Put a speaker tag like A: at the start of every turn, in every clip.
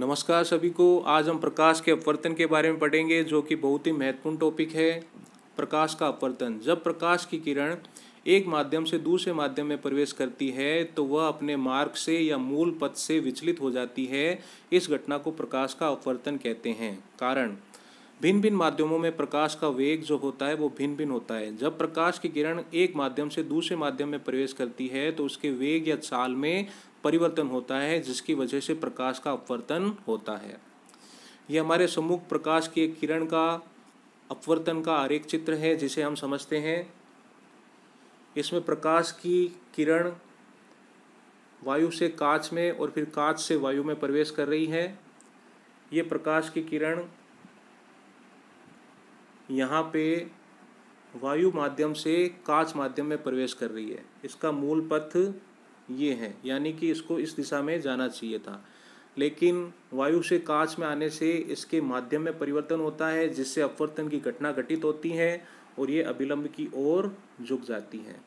A: नमस्कार सभी को आज हम प्रकाश के अपवर्तन के बारे में पढ़ेंगे जो कि बहुत ही महत्वपूर्ण टॉपिक है प्रकाश का अपवर्तन जब प्रकाश की किरण एक माध्यम से दूसरे माध्यम में प्रवेश करती है तो वह अपने मार्ग से या मूल पथ से विचलित हो जाती है इस घटना को प्रकाश का अपवर्तन कहते हैं कारण भिन्न भिन्न माध्यमों में प्रकाश का वेग जो होता है वो भिन्न भिन्न होता है जब प्रकाश की किरण एक माध्यम से दूसरे माध्यम में प्रवेश करती है तो उसके वेग या चाल में परिवर्तन होता है जिसकी वजह से प्रकाश का अपवर्तन होता है यह हमारे सम्मुख प्रकाश की एक किरण का अपवर्तन का आरेख चित्र है जिसे हम समझते हैं इसमें प्रकाश की किरण वायु से कांच में और फिर कांच से वायु में प्रवेश कर रही है ये प्रकाश की किरण यहाँ पे वायु माध्यम से कांच माध्यम में प्रवेश कर रही है इसका मूल पथ ये है यानी कि इसको इस दिशा में जाना चाहिए था लेकिन वायु से कांच में आने से इसके माध्यम में परिवर्तन होता है जिससे अपवर्तन की घटना घटित होती है और ये अभिलंब की ओर झुक जाती है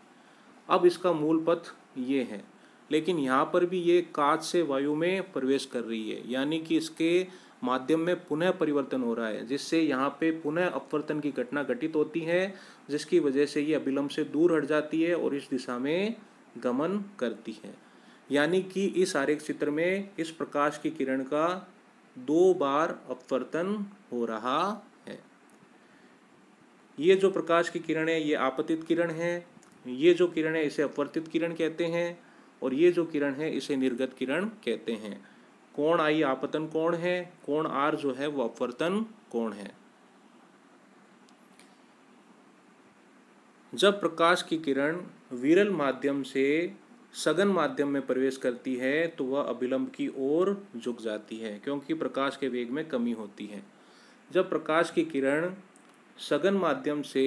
A: अब इसका मूल पथ ये है लेकिन यहाँ पर भी ये कांच से वायु में प्रवेश कर रही है यानी कि इसके माध्यम में पुनः परिवर्तन हो रहा है जिससे यहाँ पे पुनः अपवर्तन की घटना घटित होती है जिसकी वजह से ये अभिलंब से दूर हट जाती है और इस दिशा में गमन करती है यानी कि इस आरेख चित्र में इस प्रकाश की किरण का दो बार अपवर्तन हो रहा है ये जो प्रकाश की किरण है ये आपतित किरण है ये जो किरण है इसे अपवर्तित किरण कहते हैं और ये जो किरण है इसे निर्गत किरण कहते हैं कोण आई आपतन कोण है कोण आर जो है वो अपवर्तन कोण है जब प्रकाश की किरण विरल माध्यम से सघन माध्यम में प्रवेश करती है तो वह अभिलंब की ओर झुक जाती है क्योंकि प्रकाश के वेग में कमी होती है जब प्रकाश की किरण सघन माध्यम से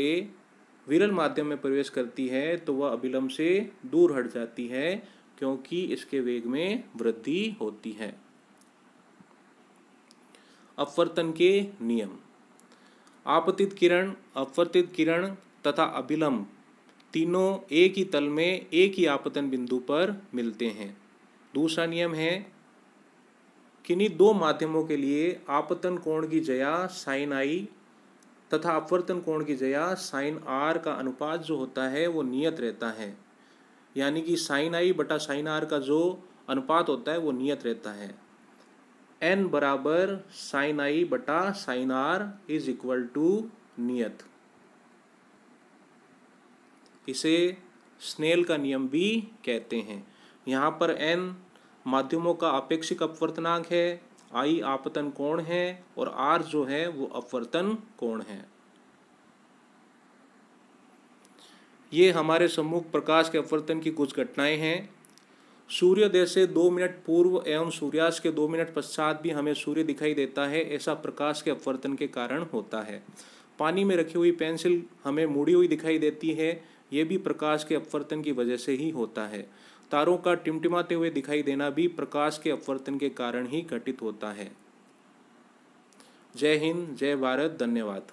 A: विरल माध्यम में प्रवेश करती है तो वह अभिलंब से दूर हट जाती है क्योंकि इसके वेग में वृद्धि होती है अपवर्तन के नियम आपतित किरण अपवर्तित किरण तथा अभिलंब तीनों एक ही तल में एक ही आपतन बिंदु पर मिलते हैं दूसरा नियम है किन्हीं दो माध्यमों के लिए आपतन कोण की जया साइन आई तथा अपवर्तन कोण की जया साइन आर का अनुपात जो होता है वो नियत रहता है यानी कि साइन आई बटा साइन आर का जो अनुपात होता है वो नियत रहता है एन बराबर साइन आई बटा sine r is equal to नियत इसे स्नेल का नियम भी कहते हैं यहाँ पर एन माध्यमों का अपेक्षिक अपवर्तनांक है आई आपतन कोण है और आर जो है वो अपवर्तन कोण है ये हमारे सम्मुख प्रकाश के अपवर्तन की कुछ घटनाएं हैं सूर्योदय से दो मिनट पूर्व एवं सूर्यास्त के दो मिनट पश्चात भी हमें सूर्य दिखाई देता है ऐसा प्रकाश के अपवर्तन के कारण होता है पानी में रखी हुई पेंसिल हमें मुड़ी हुई दिखाई देती है ये भी प्रकाश के अपवर्तन की वजह से ही होता है तारों का टिमटिमाते हुए दिखाई देना भी प्रकाश के अपवर्तन के कारण ही घटित होता है जय हिंद जय भारत धन्यवाद